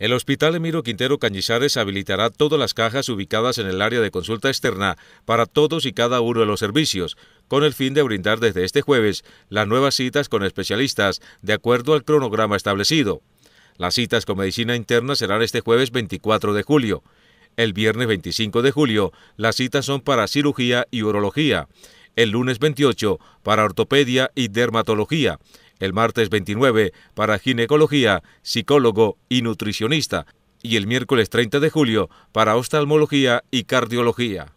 El Hospital Emiro Quintero Cañizares habilitará todas las cajas ubicadas en el área de consulta externa para todos y cada uno de los servicios, con el fin de brindar desde este jueves las nuevas citas con especialistas de acuerdo al cronograma establecido. Las citas con medicina interna serán este jueves 24 de julio. El viernes 25 de julio las citas son para cirugía y urología. El lunes 28 para ortopedia y dermatología el martes 29 para ginecología, psicólogo y nutricionista, y el miércoles 30 de julio para oftalmología y cardiología.